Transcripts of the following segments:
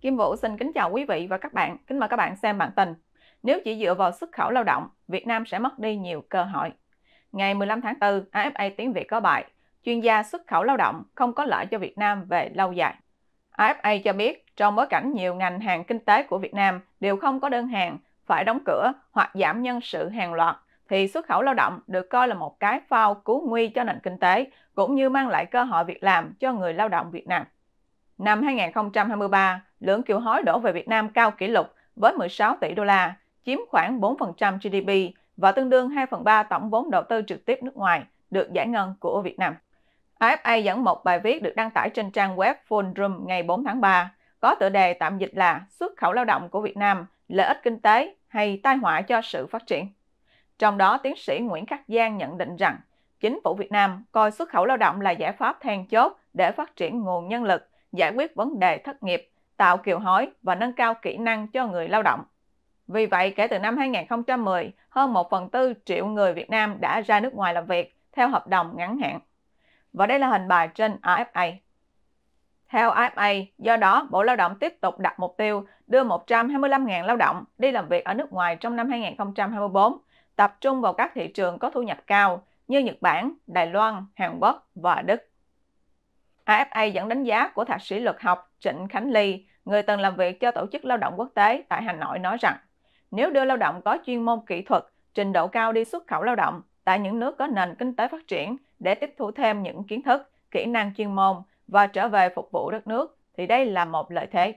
Kim Vũ xin kính chào quý vị và các bạn. Kính mời các bạn xem bản tin. Nếu chỉ dựa vào xuất khẩu lao động, Việt Nam sẽ mất đi nhiều cơ hội. Ngày 15 tháng 4, AFA tiếng Việt có bài Chuyên gia xuất khẩu lao động không có lợi cho Việt Nam về lâu dài. AFA cho biết, trong bối cảnh nhiều ngành hàng kinh tế của Việt Nam đều không có đơn hàng, phải đóng cửa hoặc giảm nhân sự hàng loạt, thì xuất khẩu lao động được coi là một cái phao cứu nguy cho nền kinh tế, cũng như mang lại cơ hội việc làm cho người lao động Việt Nam. Năm 2023, lượng kiều hối đổ về Việt Nam cao kỷ lục với 16 tỷ đô la, chiếm khoảng 4% GDP và tương đương 2 phần 3 tổng vốn đầu tư trực tiếp nước ngoài được giải ngân của Việt Nam. AFA dẫn một bài viết được đăng tải trên trang web Forum ngày 4 tháng 3, có tựa đề tạm dịch là xuất khẩu lao động của Việt Nam, lợi ích kinh tế hay tai họa cho sự phát triển. Trong đó, tiến sĩ Nguyễn Khắc Giang nhận định rằng, chính phủ Việt Nam coi xuất khẩu lao động là giải pháp then chốt để phát triển nguồn nhân lực giải quyết vấn đề thất nghiệp, tạo kiều hối và nâng cao kỹ năng cho người lao động. Vì vậy, kể từ năm 2010, hơn 1 phần tư triệu người Việt Nam đã ra nước ngoài làm việc theo hợp đồng ngắn hạn. Và đây là hình bài trên RFA. Theo RFA, do đó Bộ Lao động tiếp tục đặt mục tiêu đưa 125.000 lao động đi làm việc ở nước ngoài trong năm 2024, tập trung vào các thị trường có thu nhập cao như Nhật Bản, Đài Loan, Hàn Quốc và Đức. AFA dẫn đánh giá của thạc sĩ luật học Trịnh Khánh Ly, người từng làm việc cho Tổ chức Lao động Quốc tế tại Hà Nội nói rằng, nếu đưa lao động có chuyên môn kỹ thuật, trình độ cao đi xuất khẩu lao động tại những nước có nền kinh tế phát triển để tiếp thu thêm những kiến thức, kỹ năng chuyên môn và trở về phục vụ đất nước thì đây là một lợi thế.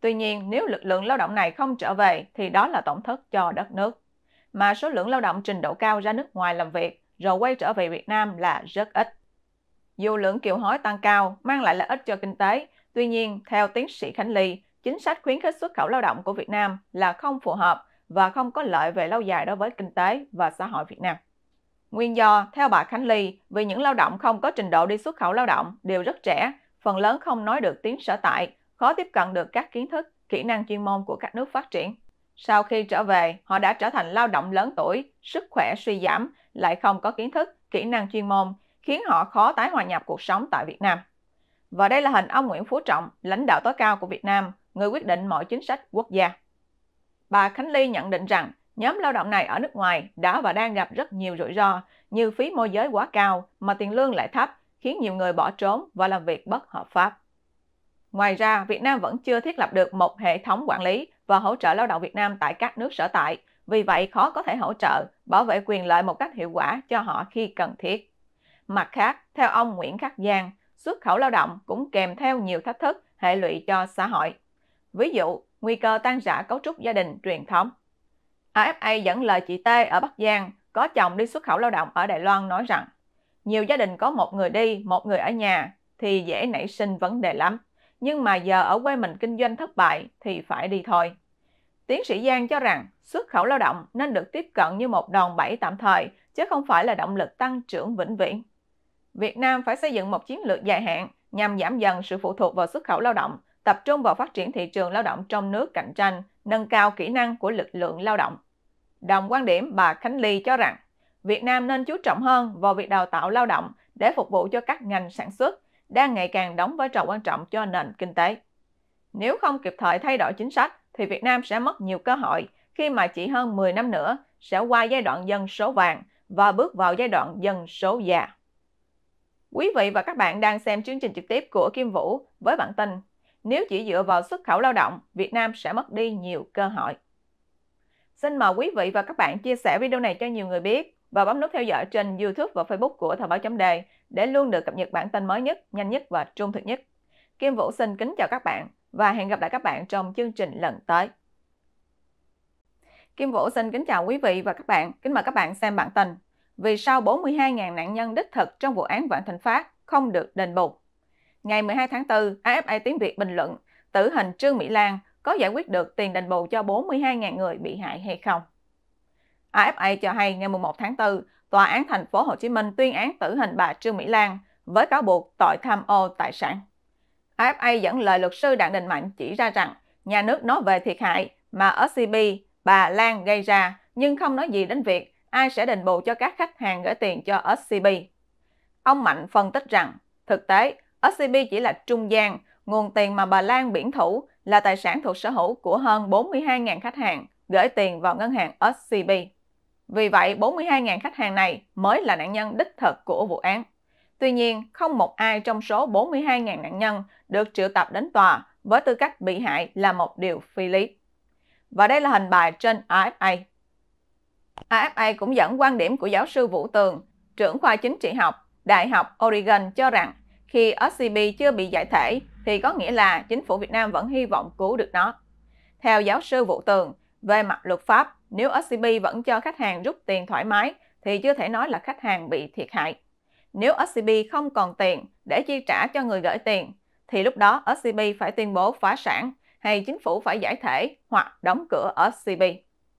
Tuy nhiên, nếu lực lượng lao động này không trở về thì đó là tổn thất cho đất nước. Mà số lượng lao động trình độ cao ra nước ngoài làm việc rồi quay trở về Việt Nam là rất ít. Dù lượng kiều hối tăng cao mang lại lợi ích cho kinh tế, tuy nhiên, theo tiến sĩ Khánh Ly, chính sách khuyến khích xuất khẩu lao động của Việt Nam là không phù hợp và không có lợi về lâu dài đối với kinh tế và xã hội Việt Nam. Nguyên do, theo bà Khánh Ly, vì những lao động không có trình độ đi xuất khẩu lao động đều rất trẻ, phần lớn không nói được tiếng sở tại, khó tiếp cận được các kiến thức, kỹ năng chuyên môn của các nước phát triển. Sau khi trở về, họ đã trở thành lao động lớn tuổi, sức khỏe suy giảm, lại không có kiến thức, kỹ năng chuyên môn khiến họ khó tái hòa nhập cuộc sống tại Việt Nam. Và đây là hình ông Nguyễn Phú Trọng, lãnh đạo tối cao của Việt Nam, người quyết định mọi chính sách quốc gia. Bà Khánh Ly nhận định rằng nhóm lao động này ở nước ngoài đã và đang gặp rất nhiều rủi ro như phí môi giới quá cao mà tiền lương lại thấp, khiến nhiều người bỏ trốn và làm việc bất hợp pháp. Ngoài ra, Việt Nam vẫn chưa thiết lập được một hệ thống quản lý và hỗ trợ lao động Việt Nam tại các nước sở tại, vì vậy khó có thể hỗ trợ, bảo vệ quyền lợi một cách hiệu quả cho họ khi cần thiết. Mặt khác, theo ông Nguyễn Khắc Giang, xuất khẩu lao động cũng kèm theo nhiều thách thức hệ lụy cho xã hội. Ví dụ, nguy cơ tan rã cấu trúc gia đình truyền thống. AFA dẫn lời chị T ở Bắc Giang có chồng đi xuất khẩu lao động ở Đài Loan nói rằng nhiều gia đình có một người đi, một người ở nhà thì dễ nảy sinh vấn đề lắm. Nhưng mà giờ ở quê mình kinh doanh thất bại thì phải đi thôi. Tiến sĩ Giang cho rằng xuất khẩu lao động nên được tiếp cận như một đòn bẩy tạm thời chứ không phải là động lực tăng trưởng vĩnh viễn. Việt Nam phải xây dựng một chiến lược dài hạn nhằm giảm dần sự phụ thuộc vào xuất khẩu lao động, tập trung vào phát triển thị trường lao động trong nước cạnh tranh, nâng cao kỹ năng của lực lượng lao động. Đồng quan điểm bà Khánh Ly cho rằng, Việt Nam nên chú trọng hơn vào việc đào tạo lao động để phục vụ cho các ngành sản xuất đang ngày càng đóng vai trò quan trọng cho nền kinh tế. Nếu không kịp thời thay đổi chính sách thì Việt Nam sẽ mất nhiều cơ hội khi mà chỉ hơn 10 năm nữa sẽ qua giai đoạn dân số vàng và bước vào giai đoạn dân số già. Quý vị và các bạn đang xem chương trình trực tiếp của Kim Vũ với bản tin Nếu chỉ dựa vào xuất khẩu lao động, Việt Nam sẽ mất đi nhiều cơ hội. Xin mời quý vị và các bạn chia sẻ video này cho nhiều người biết và bấm nút theo dõi trên YouTube và Facebook của Thời báo chấm đề để luôn được cập nhật bản tin mới nhất, nhanh nhất và trung thực nhất. Kim Vũ xin kính chào các bạn và hẹn gặp lại các bạn trong chương trình lần tới. Kim Vũ xin kính chào quý vị và các bạn. Kính mời các bạn xem bản tin vì sau 42.000 nạn nhân đích thực trong vụ án Vạn Thịnh Phát không được đền bù. Ngày 12 tháng 4, AFA Tiếng Việt bình luận tử hình Trương Mỹ Lan có giải quyết được tiền đền bù cho 42.000 người bị hại hay không? AFA cho hay ngày 11 tháng 4, Tòa án thành phố Hồ Chí Minh tuyên án tử hình bà Trương Mỹ Lan với cáo buộc tội tham ô tài sản. AFA dẫn lời luật sư Đặng Đình Mạnh chỉ ra rằng nhà nước nói về thiệt hại mà scb bà Lan gây ra nhưng không nói gì đến việc ai sẽ đền bù cho các khách hàng gửi tiền cho SCB. Ông Mạnh phân tích rằng, thực tế, SCB chỉ là trung gian, nguồn tiền mà bà Lan biển thủ là tài sản thuộc sở hữu của hơn 42.000 khách hàng gửi tiền vào ngân hàng SCB. Vì vậy, 42.000 khách hàng này mới là nạn nhân đích thực của vụ án. Tuy nhiên, không một ai trong số 42.000 nạn nhân được triệu tập đến tòa với tư cách bị hại là một điều phi lý. Và đây là hình bài trên AFA. AFA cũng dẫn quan điểm của giáo sư Vũ Tường, trưởng khoa chính trị học, Đại học Oregon cho rằng khi SCB chưa bị giải thể thì có nghĩa là chính phủ Việt Nam vẫn hy vọng cứu được nó. Theo giáo sư Vũ Tường, về mặt luật pháp, nếu SCB vẫn cho khách hàng rút tiền thoải mái thì chưa thể nói là khách hàng bị thiệt hại. Nếu SCB không còn tiền để chi trả cho người gửi tiền, thì lúc đó SCB phải tuyên bố phá sản hay chính phủ phải giải thể hoặc đóng cửa SCB.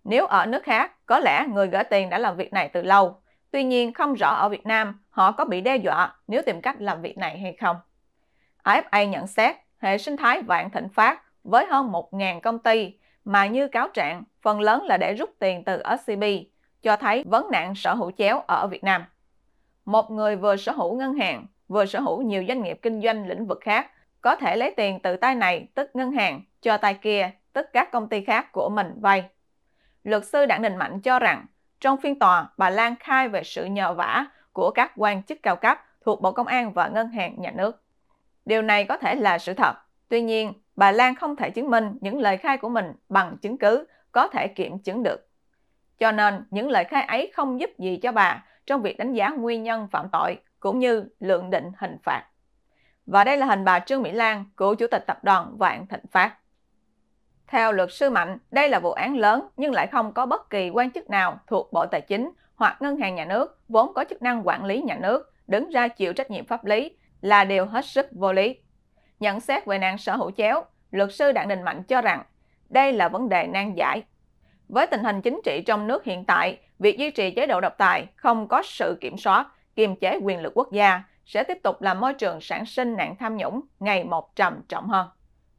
Nếu ở nước khác, có lẽ người gửi tiền đã làm việc này từ lâu. Tuy nhiên không rõ ở Việt Nam họ có bị đe dọa nếu tìm cách làm việc này hay không. AFA nhận xét hệ sinh thái vạn thịnh phát với hơn 1.000 công ty mà như cáo trạng phần lớn là để rút tiền từ SCB cho thấy vấn nạn sở hữu chéo ở Việt Nam. Một người vừa sở hữu ngân hàng, vừa sở hữu nhiều doanh nghiệp kinh doanh lĩnh vực khác có thể lấy tiền từ tay này, tức ngân hàng, cho tay kia, tức các công ty khác của mình vay luật sư Đặng Đình Mạnh cho rằng trong phiên tòa, bà Lan khai về sự nhờ vả của các quan chức cao cấp thuộc Bộ Công an và Ngân hàng Nhà nước. Điều này có thể là sự thật. Tuy nhiên, bà Lan không thể chứng minh những lời khai của mình bằng chứng cứ có thể kiểm chứng được. Cho nên, những lời khai ấy không giúp gì cho bà trong việc đánh giá nguyên nhân phạm tội cũng như lượng định hình phạt. Và đây là hình bà Trương Mỹ Lan, cựu chủ tịch tập đoàn Vạn Thịnh Phát. Theo luật sư Mạnh, đây là vụ án lớn nhưng lại không có bất kỳ quan chức nào thuộc Bộ Tài chính hoặc Ngân hàng Nhà nước vốn có chức năng quản lý nhà nước đứng ra chịu trách nhiệm pháp lý là điều hết sức vô lý. Nhận xét về nạn sở hữu chéo, luật sư Đặng Đình Mạnh cho rằng đây là vấn đề nan giải. Với tình hình chính trị trong nước hiện tại, việc duy trì chế độ độc tài không có sự kiểm soát, kiềm chế quyền lực quốc gia sẽ tiếp tục làm môi trường sản sinh nạn tham nhũng ngày một trầm trọng hơn.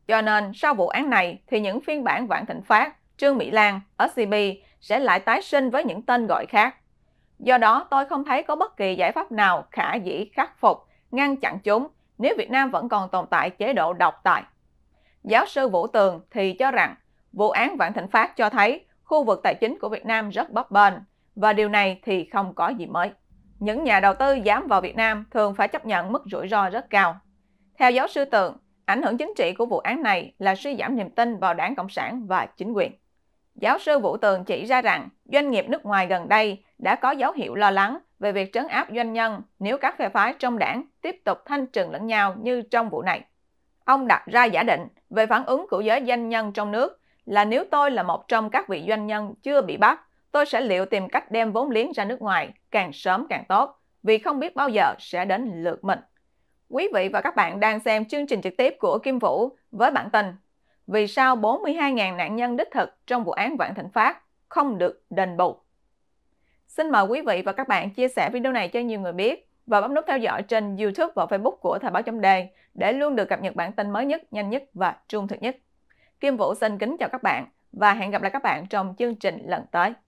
Cho nên sau vụ án này thì những phiên bản Vạn Thịnh Phát, Trương Mỹ Lan, SCP sẽ lại tái sinh với những tên gọi khác. Do đó tôi không thấy có bất kỳ giải pháp nào khả dĩ khắc phục, ngăn chặn chúng nếu Việt Nam vẫn còn tồn tại chế độ độc tài. Giáo sư Vũ Tường thì cho rằng vụ án Vạn Thịnh Phát cho thấy khu vực tài chính của Việt Nam rất bấp bênh và điều này thì không có gì mới. Những nhà đầu tư dám vào Việt Nam thường phải chấp nhận mức rủi ro rất cao. Theo giáo sư Tường, Ảnh hưởng chính trị của vụ án này là suy giảm niềm tin vào đảng Cộng sản và chính quyền. Giáo sư Vũ Tường chỉ ra rằng doanh nghiệp nước ngoài gần đây đã có dấu hiệu lo lắng về việc trấn áp doanh nhân nếu các phe phái trong đảng tiếp tục thanh trừng lẫn nhau như trong vụ này. Ông đặt ra giả định về phản ứng của giới doanh nhân trong nước là nếu tôi là một trong các vị doanh nhân chưa bị bắt, tôi sẽ liệu tìm cách đem vốn liếng ra nước ngoài càng sớm càng tốt vì không biết bao giờ sẽ đến lượt mình. Quý vị và các bạn đang xem chương trình trực tiếp của Kim Vũ với bản tin Vì sao 42.000 nạn nhân đích thực trong vụ án Vạn Thịnh Phát không được đền bù? Xin mời quý vị và các bạn chia sẻ video này cho nhiều người biết và bấm nút theo dõi trên YouTube và Facebook của Thời báo chấm đề để luôn được cập nhật bản tin mới nhất, nhanh nhất và trung thực nhất. Kim Vũ xin kính chào các bạn và hẹn gặp lại các bạn trong chương trình lần tới.